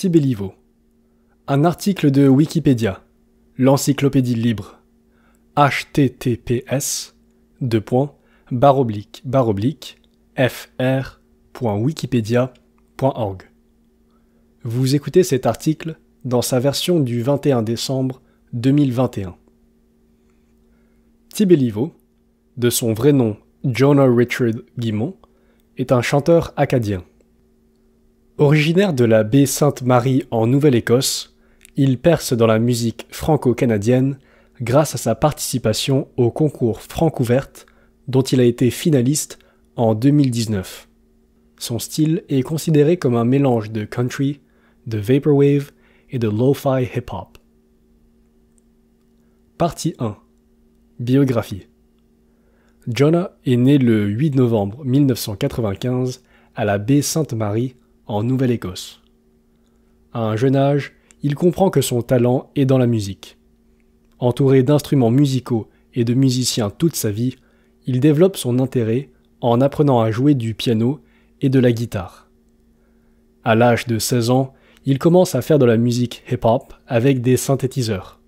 Tibelivo, Un article de Wikipédia, l'encyclopédie libre. https de fr.wikipedia.org. Vous écoutez cet article dans sa version du 21 décembre 2021. Tibélivo, de son vrai nom Jonah Richard Guimont, est un chanteur acadien. Originaire de la baie Sainte-Marie en Nouvelle-Écosse, il perce dans la musique franco-canadienne grâce à sa participation au concours Francouverte, dont il a été finaliste en 2019. Son style est considéré comme un mélange de country, de vaporwave et de lo-fi hip-hop. Partie 1 Biographie Jonah est né le 8 novembre 1995 à la baie Sainte-Marie en Nouvelle-Écosse. À un jeune âge, il comprend que son talent est dans la musique. Entouré d'instruments musicaux et de musiciens toute sa vie, il développe son intérêt en apprenant à jouer du piano et de la guitare. À l'âge de 16 ans, il commence à faire de la musique hip-hop avec des synthétiseurs.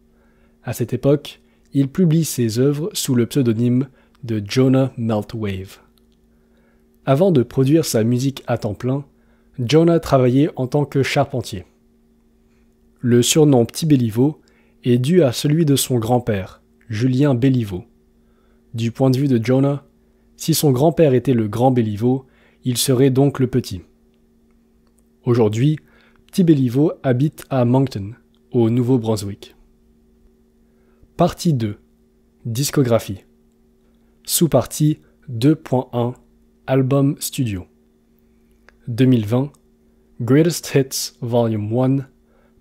À cette époque, il publie ses œuvres sous le pseudonyme de Jonah Meltwave. Avant de produire sa musique à temps plein, Jonah travaillait en tant que charpentier. Le surnom Petit Béliveau est dû à celui de son grand-père, Julien Béliveau. Du point de vue de Jonah, si son grand-père était le grand Béliveau, il serait donc le petit. Aujourd'hui, Petit Béliveau habite à Moncton, au Nouveau-Brunswick. Partie 2 Discographie. Sous-partie 2.1 Album Studio. 2020, Greatest Hits Volume 1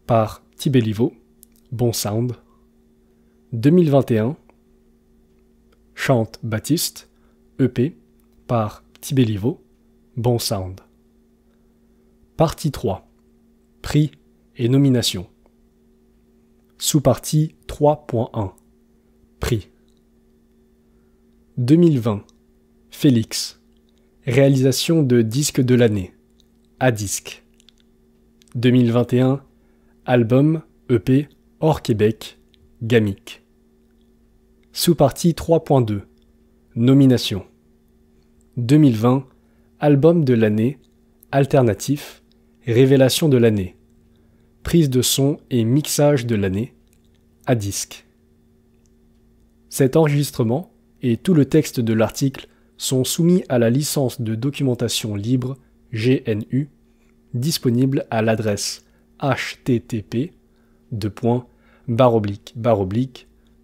par Tibelivo, Bon Sound. 2021, Chante Baptiste, EP par Tibelivo, Bon Sound. Partie 3. Prix et nomination. Sous-partie 3.1. Prix. 2020. Félix. Réalisation de disque de l'année. A disque. 2021, album, EP, hors Québec, Gamic. Sous-partie 3.2, nomination. 2020, album de l'année, alternatif, révélation de l'année, prise de son et mixage de l'année, à disque. Cet enregistrement et tout le texte de l'article sont soumis à la licence de documentation libre GNU, disponible à l'adresse http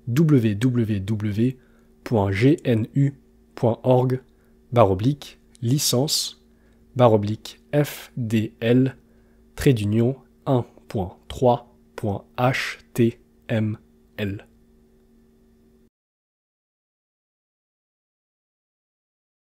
www.gnu.org baroblique licence baroblique fdl trait d'union 1.3.html